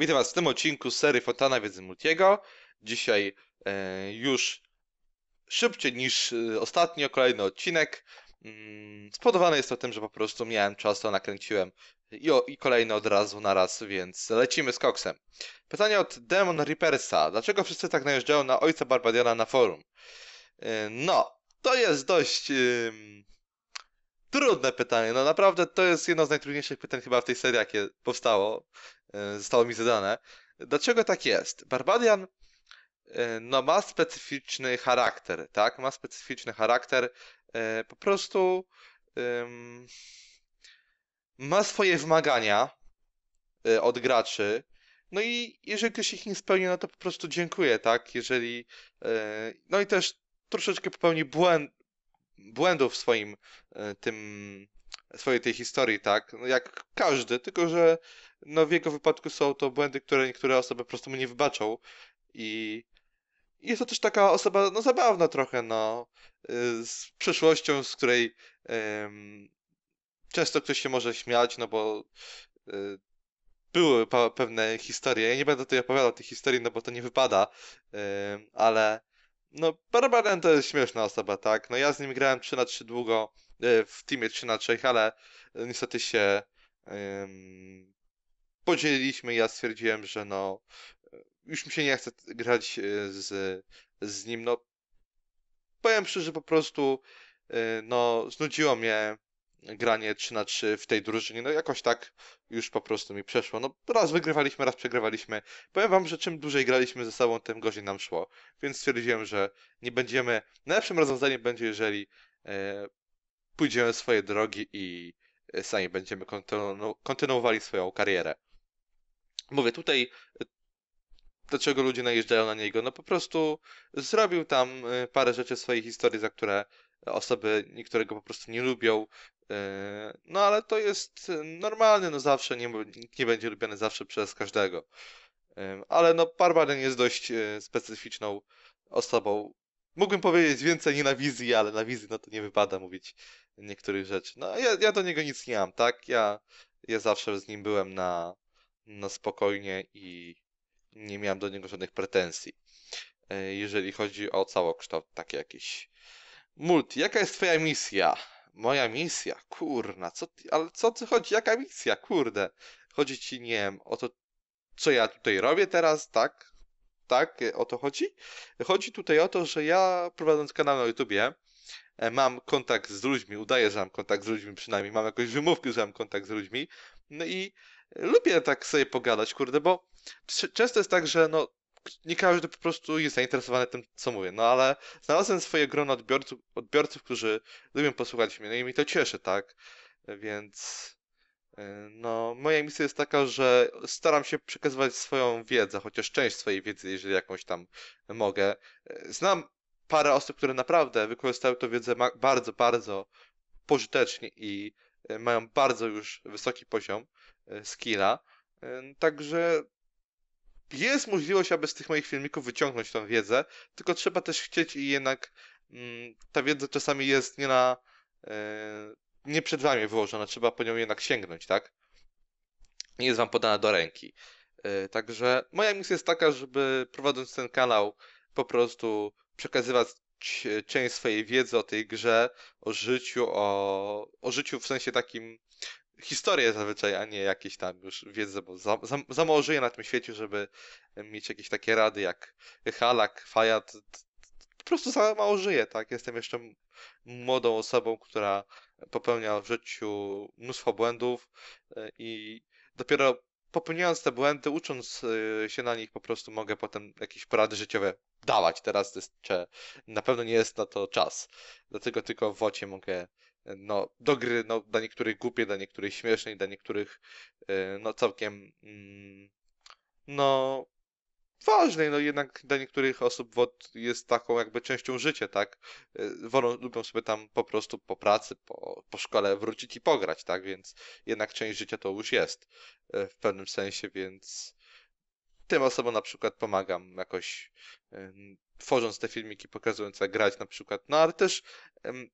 Witam Was w tym odcinku serii Fotana Wiedzy Multiego. Dzisiaj e, już szybciej niż e, ostatnio kolejny odcinek. Mm, spowodowane jest to tym, że po prostu miałem czas, to nakręciłem i, o, i kolejny od razu na raz, więc lecimy z koksem. Pytanie od Demon Reapersa. Dlaczego wszyscy tak najeżdżają na ojca Barbadiana na forum? E, no, to jest dość trudne pytanie. No naprawdę to jest jedno z najtrudniejszych pytań chyba w tej serii, jakie powstało. E, zostało mi zadane. Dlaczego tak jest? Barbadian e, no, ma specyficzny charakter, tak? Ma specyficzny charakter. E, po prostu um, ma swoje wymagania od graczy. No i jeżeli ktoś ich nie spełni, no to po prostu dziękuję, tak? Jeżeli. No i też troszeczkę popełni błęd, błędów w swoim tym swojej tej historii, tak? No jak każdy, tylko że no w jego wypadku są to błędy, które niektóre osoby po prostu mu nie wybaczą i jest to też taka osoba, no zabawna trochę, no, y, z przeszłością, z której um, często ktoś się może śmiać, no bo um, były pewne historie. Ja nie będę tutaj opowiadał tych historii, no bo to nie wypada, um, ale no, Barbaren to jest śmieszna osoba, tak? No ja z nim grałem 3 na 3 długo, e, w teamie 3 na 3, ale e, niestety się um, podzieliliśmy. Ja stwierdziłem, że no, e, już mi się nie chce grać z, z nim. No, powiem szczerze, po prostu no, znudziło mnie granie 3 na 3 w tej drużynie, no jakoś tak już po prostu mi przeszło. No raz wygrywaliśmy, raz przegrywaliśmy. Powiem wam, że czym dłużej graliśmy ze sobą, tym gorzej nam szło. Więc stwierdziłem, że nie będziemy... Najlepszym rozwiązaniem będzie, jeżeli e, pójdziemy swoje drogi i e, sami będziemy kontynu kontynuowali swoją karierę. Mówię, tutaj e, dlaczego ludzie najeżdżają na niego? No po prostu zrobił tam e, parę rzeczy w swojej historii, za które osoby niektórego po prostu nie lubią. E, no ale to jest e, normalne, no zawsze, nie, nikt nie będzie lubiany zawsze przez każdego. E, ale no Barbaren jest dość specyficzną osobą. Mógłbym powiedzieć więcej nie na wizji, ale na wizji no to nie wypada mówić niektórych rzeczy. No ja, ja do niego nic nie mam, tak? Ja, ja zawsze z nim byłem na, na spokojnie i nie miałem do niego żadnych pretensji. Jeżeli chodzi o całokształt, takie jakieś. Multi, jaka jest twoja misja? Moja misja, kurna, co ty, ale co ty chodzi, jaka misja, kurde. Chodzi ci, nie wiem, o to, co ja tutaj robię teraz, tak? Tak, e, o to chodzi? Chodzi tutaj o to, że ja prowadząc kanał na YouTubie, e, mam kontakt z ludźmi, udaję, że mam kontakt z ludźmi przynajmniej, mam jakąś wymówkę, że mam kontakt z ludźmi, no i lubię tak sobie pogadać, kurde, bo często jest tak, że no nie każdy po prostu jest zainteresowany tym, co mówię, no ale znalazłem swoje grono odbiorców, odbiorców którzy lubią posłuchać mnie, no i mi to cieszy, tak? Więc e, no, moja misja jest taka, że staram się przekazywać swoją wiedzę, chociaż część swojej wiedzy, jeżeli jakąś tam mogę. E, znam parę osób, które naprawdę wykorzystały tę wiedzę bardzo, bardzo pożytecznie i e, mają bardzo już wysoki poziom skilla. Także jest możliwość, aby z tych moich filmików wyciągnąć tą wiedzę, tylko trzeba też chcieć i jednak mm, ta wiedza czasami jest nie na. E, nie przed wami wyłożona, trzeba po nią jednak sięgnąć, tak? Nie jest wam podana do ręki. E, także moja misja jest taka, żeby prowadząc ten kanał, po prostu przekazywać część swojej wiedzy o tej grze, o życiu, o, o życiu w sensie takim historię zazwyczaj, a nie jakieś tam już wiedzę, bo za, za, za mało żyję na tym świecie, żeby mieć jakieś takie rady jak Halak, Fajat. Po prostu za mało żyję, tak? Jestem jeszcze młodą osobą, która popełnia w życiu mnóstwo błędów e, i dopiero popełniając te błędy, ucząc e, się na nich, po prostu mogę potem jakieś porady życiowe dawać. Teraz jeszcze na pewno nie jest na to czas. Dlatego tylko w wocie mogę no, do gry, no, dla niektórych głupie, dla niektórych śmiesznej, dla niektórych e, no, całkiem mm, no, ważnej, no jednak dla niektórych osób WOD jest taką jakby częścią życia, tak? E, wolą, lubią sobie tam po prostu po pracy, po, po szkole wrócić i pograć, tak? Więc jednak część życia to już jest e, w pewnym sensie, więc tym osobom na przykład pomagam jakoś tworząc te filmiki, pokazując jak grać na przykład. No ale też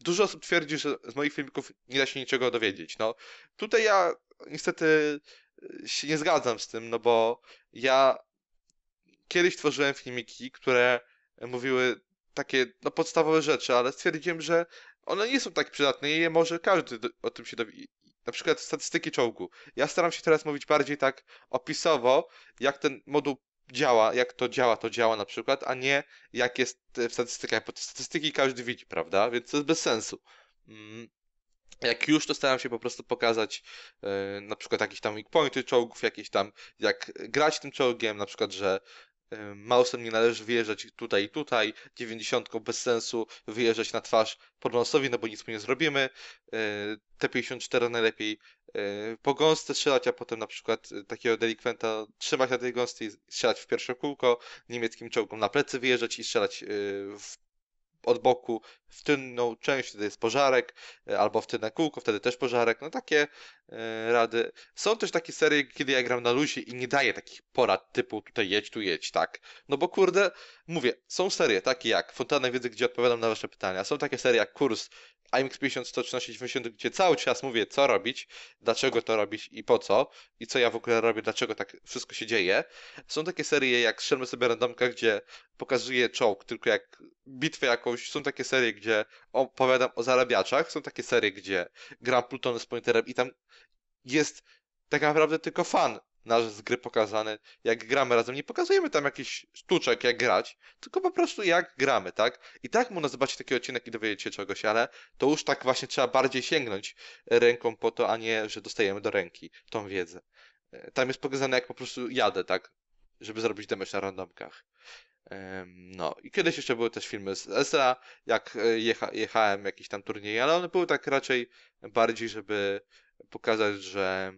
dużo osób twierdzi, że z moich filmików nie da się niczego dowiedzieć. No tutaj ja niestety e, się nie zgadzam z tym, no bo ja kiedyś tworzyłem filmiki, które mówiły takie no, podstawowe rzeczy, ale stwierdziłem, że one nie są tak przydatne i je może każdy o tym się dowi na przykład statystyki czołgu. Ja staram się teraz mówić bardziej tak opisowo, jak ten moduł działa, jak to działa, to działa na przykład, a nie jak jest e, w statystykach, bo te statystyki każdy widzi, prawda? Więc to jest bez sensu. Mm. Jak już, to staram się po prostu pokazać e, na przykład jakieś tam weak pointy czołgów, jakieś tam, jak grać tym czołgiem, na przykład, że Mausem nie należy wyjeżdżać tutaj i tutaj, 90 bez sensu wyjeżdżać na twarz Podmausowi, no bo nic mu nie zrobimy. E, T54 najlepiej e, po gąstce strzelać, a potem na przykład e, takiego delikwenta trzymać na tej gąstce i strzelać w pierwsze kółko, niemieckim czołgom na plecy wyjeżdżać i strzelać w od boku w tylną część, wtedy jest pożarek, e, albo w tylne kółko, wtedy też pożarek. No takie e, rady. Są też takie serie, kiedy ja gram na luzie i nie daję takich porad typu tutaj jedź, tu jedź, tak? No bo kurde, mówię, są serie takie jak Fontana Wiedzy, gdzie odpowiadam na wasze pytania. Są takie serie jak Kurs AMX50, 113, 90, gdzie cały czas mówię, co robić, dlaczego to robić i po co, i co ja w ogóle robię, dlaczego tak wszystko się dzieje. Są takie serie jak Strzelmy sobie randomka, gdzie pokazuje czołg, tylko jak bitwę jakąś, są takie serie, gdzie opowiadam o zarabiaczach, są takie serie, gdzie gram pluton z pointerem i tam jest tak naprawdę tylko fan nasz z gry pokazany, jak gramy razem. Nie pokazujemy tam jakichś sztuczek, jak grać, tylko po prostu jak gramy, tak? I tak można zobaczyć taki odcinek i dowiedzieć się czegoś, ale to już tak właśnie trzeba bardziej sięgnąć ręką po to, a nie, że dostajemy do ręki tą wiedzę. E, tam jest pokazane, jak po prostu jadę, tak? Żeby zrobić damage na randomkach. No i kiedyś jeszcze były też filmy z Ezra, jak e, jecha, jechałem jakieś tam turnieje, ale one były tak raczej bardziej, żeby pokazać, że,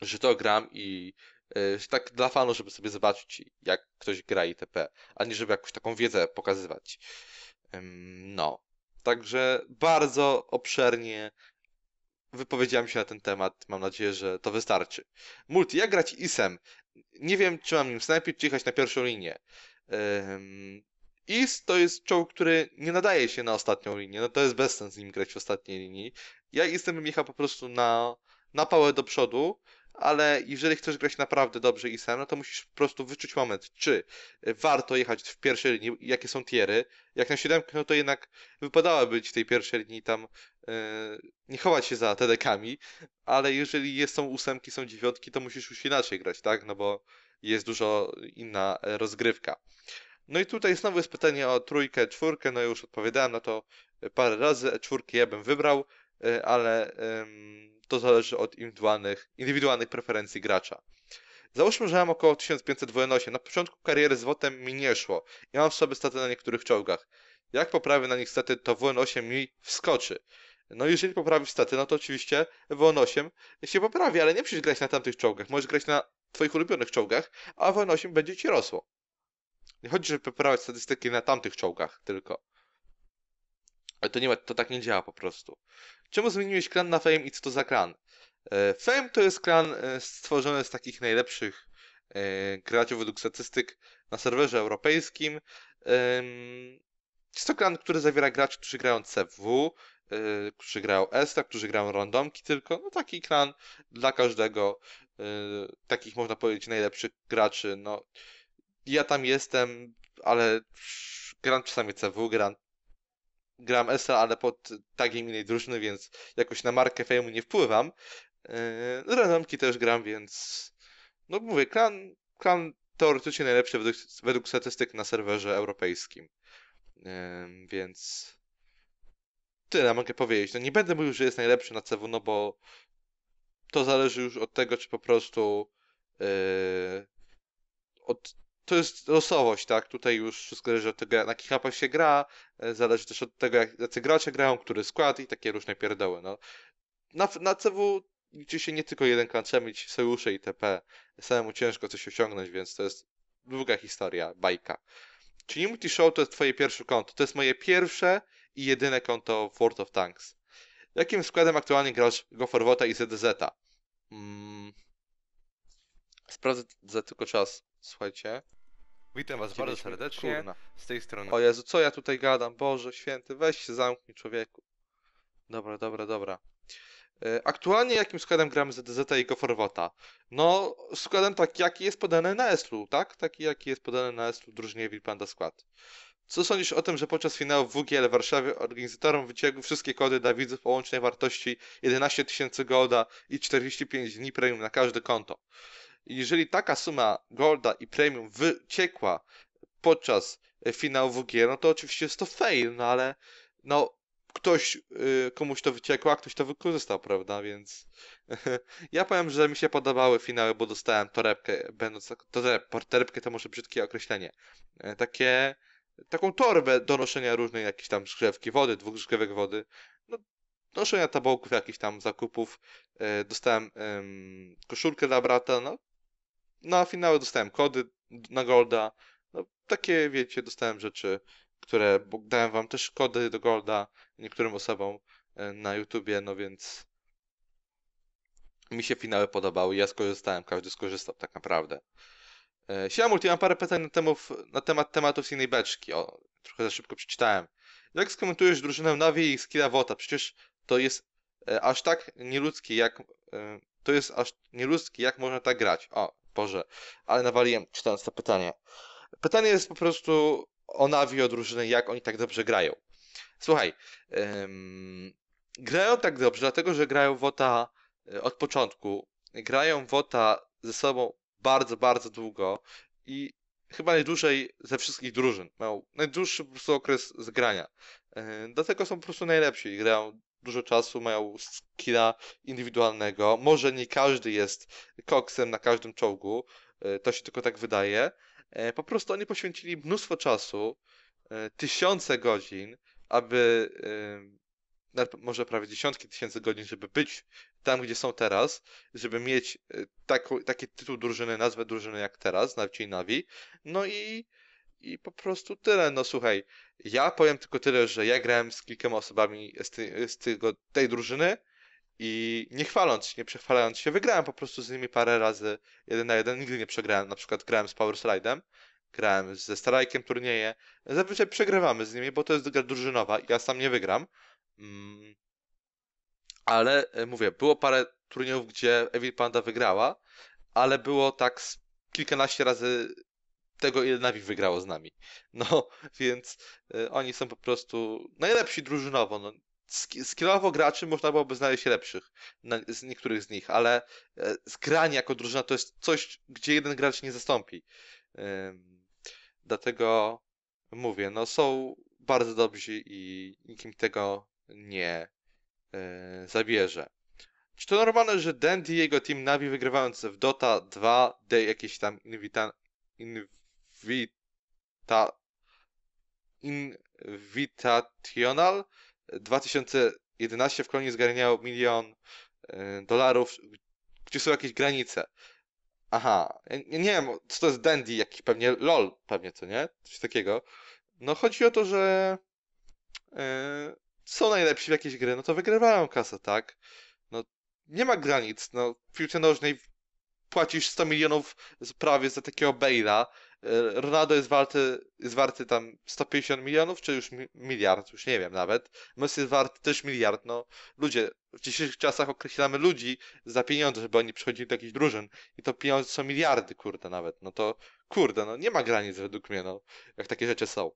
że to gram i e, że tak dla fanów, żeby sobie zobaczyć, jak ktoś gra itp., a nie żeby jakąś taką wiedzę pokazywać. No, także bardzo obszernie wypowiedziałem się na ten temat. Mam nadzieję, że to wystarczy. Multi, jak grać ISem? nie wiem, czy mam nim snajpić, czy jechać na pierwszą linię. Is to jest czołg, który nie nadaje się na ostatnią linię, no to jest bez sens nim grać w ostatniej linii. Ja jestem bym jechał po prostu na, na pałę do przodu, ale jeżeli chcesz grać naprawdę dobrze i sam, no to musisz po prostu wyczuć moment, czy y, warto jechać w pierwszej linii, jakie są tiery. Jak na siódemkę, no to jednak wypadałoby być w tej pierwszej linii tam, yy, nie chować się za TDK-ami, ale jeżeli jest, są ósemki, są dziewiątki, to musisz już inaczej grać, tak? No bo jest dużo inna y, rozgrywka. No i tutaj znowu jest pytanie o trójkę, czwórkę, no już odpowiadałem na to y, parę razy, czwórki ja bym wybrał, ale... Yy, to zależy od indywidualnych, indywidualnych preferencji gracza. Załóżmy, że mam około 1500 WN8. Na początku kariery z WOTem mi nie szło i mam słabe staty na niektórych czołgach. Jak poprawię na nich staty, to WN8 mi wskoczy. No jeżeli poprawisz staty, no to oczywiście WN8 się poprawi, ale nie musisz grać na tamtych czołgach. Możesz grać na twoich ulubionych czołgach, a WN8 będzie ci rosło. Nie chodzi, żeby poprawiać statystyki na tamtych czołgach tylko. Ale to, nie, ma to tak nie działa po prostu. Czemu zmieniłeś klan na Fame i co to za klan? E, Fame to jest klan e, stworzony z takich najlepszych e, graczy według statystyk na serwerze europejskim. Jest to klan, który zawiera graczy, którzy grają CW, którzy grają ESTA, którzy grają randomki tylko. No taki klan dla każdego. Takich można powiedzieć najlepszych graczy. No, ja tam jestem, ale gram czasami CW, gram gram Esra, ale pod tagiem innej drużyny, więc jakoś na markę fejmu nie wpływam. Yy, randomki też gram, więc no mówię, klan, klan teoretycznie najlepszy według, według statystyk na serwerze europejskim. Yy, więc tyle mogę powiedzieć. No nie będę mówił, że jest najlepszy na CW, no bo to zależy już od tego, czy po prostu yy, od to jest losowość, tak? Tutaj już wszystko zależy od tego, na jakich mapach się gra, e, zależy też od tego, jak, jacy gracze grają, który skład i takie różne pierdoły, no. Na, na CW liczy się nie tylko jeden klan, trzeba mieć sojusze itp. Samemu ciężko coś osiągnąć, więc to jest długa historia, bajka. Czyli Multi Show to jest twoje pierwsze konto. To jest moje pierwsze i jedyne konto w World of Tanks. Jakim składem aktualnie grasz Goforwota i zdz -a? Mm. Sprawdzę za tylko czas, słuchajcie. Witam was bardzo serdecznie Kurna. z tej strony. O Jezu, co ja tutaj gadam? Boże święty, weź się zamknij człowieku. Dobra, dobra, dobra. E, aktualnie jakim składem gramy ZDZ i Goforwota? No, składem taki, jaki jest podany na Eslu, tak? Taki, jaki jest podany na Eslu w drużynie Wilpanda skład. Co sądzisz o tym, że podczas finału w WGL w Warszawie organizatorom wyciekły wszystkie kody dla widzów o łącznej wartości 11 tysięcy golda i 45 dni premium na każde konto? Jeżeli taka suma golda i premium wyciekła podczas e, finału WG, no to oczywiście jest to fail, no ale no ktoś, y, komuś to wyciekło, a ktoś to wykorzystał, prawda, więc ja powiem, że mi się podobały finały, bo dostałem torebkę, będąc, tak, to, torebkę to może brzydkie określenie, e, takie, taką torbę do noszenia różnej jakiejś tam szkrzewki wody, dwóch szkrzewek wody, no, noszenia tabołków, jakichś tam zakupów, dostałem koszulkę dla brata, no na finały dostałem kody na Golda. No, takie, wiecie, dostałem rzeczy, które dałem wam też kody do Golda niektórym osobom e, na YouTubie, no więc mi się finały podobały, ja skorzystałem, każdy skorzystał tak naprawdę. E, Siamult, ja mam parę pytań na, temów, na temat tematów z innej beczki. O, trochę za szybko przeczytałem. Jak skomentujesz drużynę Navi i skilla Wota? Przecież to jest e, aż tak nieludzkie, jak to jest aż nieludzkie, jak można tak grać. O, sporze, ale nawaliłem czytając to pytanie. Pytanie jest po prostu o Navi, o drużyny, jak oni tak dobrze grają. Słuchaj, ym, grają tak dobrze, dlatego że grają Wota e, od początku, grają Wota ze sobą bardzo, bardzo długo i chyba najdłużej ze wszystkich drużyn. Mają najdłuższy po prostu okres zgrania. E, dlatego są po prostu najlepsi i grają dużo czasu mają skina indywidualnego. Może nie każdy jest koksem na każdym czołgu, e, to się tylko tak wydaje. E, po prostu oni poświęcili mnóstwo czasu, e, tysiące godzin, aby może prawie dziesiątki tysięcy godzin, żeby być tam, gdzie są teraz, żeby mieć taką, taki tytuł drużyny, nazwę drużyny jak teraz, na Navi. No i i po prostu tyle, no słuchaj, ja powiem tylko tyle, że ja grałem z kilkoma osobami z, ty, z tego, tej drużyny i nie chwaląc, nie przechwalając się, wygrałem po prostu z nimi parę razy jeden na jeden, nigdy nie przegrałem, na przykład grałem z Power Slide'em, grałem ze Starajkiem turnieje, zazwyczaj przegrywamy z nimi, bo to jest gra drużynowa i ja sam nie wygram, mm. ale e, mówię, było parę turniejów, gdzie Evil Panda wygrała, ale było tak z kilkanaście razy tego, ile Navi wygrało z nami. No, więc y, oni są po prostu najlepsi drużynowo. No. Skillowo graczy można byłoby znaleźć lepszych na, z niektórych z nich, ale e, granie jako drużyna to jest coś, gdzie jeden gracz nie zastąpi. Y, dlatego mówię, no są bardzo dobrzy i nikim tego nie y, zabierze. Czy to normalne, że Dandy i jego team Navi wygrywając w Dota 2 D jakieś tam inwitan... Invita Invitational 2011 w Kolonii zgarniało milion y, dolarów. Gdzie są jakieś granice? Aha, ja nie wiem, co to jest dandy, jakiś pewnie lol, pewnie co, nie? Coś takiego. No chodzi o to, że y, są najlepsi w jakiejś gry, no to wygrywają kasę, tak? No nie ma granic, no w piłce nożnej płacisz 100 milionów prawie za takiego Bale'a, E, Ronaldo jest warty, jest warty tam 150 milionów, czy już miliard, już nie wiem nawet. Messi jest warty też miliard, no. Ludzie, w dzisiejszych czasach określamy ludzi za pieniądze, żeby oni przychodzili do jakichś drużyn i to pieniądze są miliardy, kurde, nawet. No to, kurde, no nie ma granic według mnie, no, jak takie rzeczy są.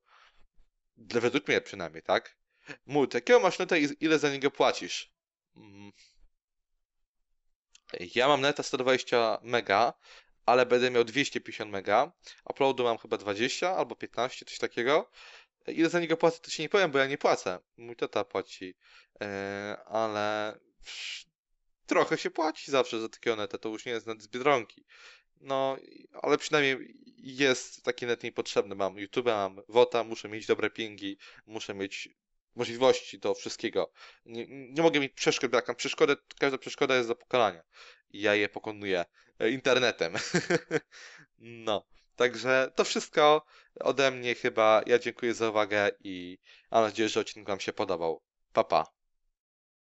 Według mnie przynajmniej, tak? Mut, jakiego masz netę i ile za niego płacisz? Mm. Ja mam neta 120 mega, ale będę miał 250 mega. Uploadu mam chyba 20 albo 15, coś takiego. Ile za niego płacę, to się nie powiem, bo ja nie płacę. Mój tata płaci, yy, ale trochę się płaci zawsze za takie neta, to już nie jest z Biedronki. No, ale przynajmniej jest taki net mi potrzebny. Mam YouTube, mam WOTA, muszę mieć dobre pingi, muszę mieć możliwości do wszystkiego. Nie, nie mogę mieć przeszkód, bo jak mam przeszkodę, każda przeszkoda jest do pokalania ja je pokonuję e, internetem. no, także to wszystko ode mnie chyba. Ja dziękuję za uwagę i mam nadzieję, że odcinek Wam się podobał. Pa, pa.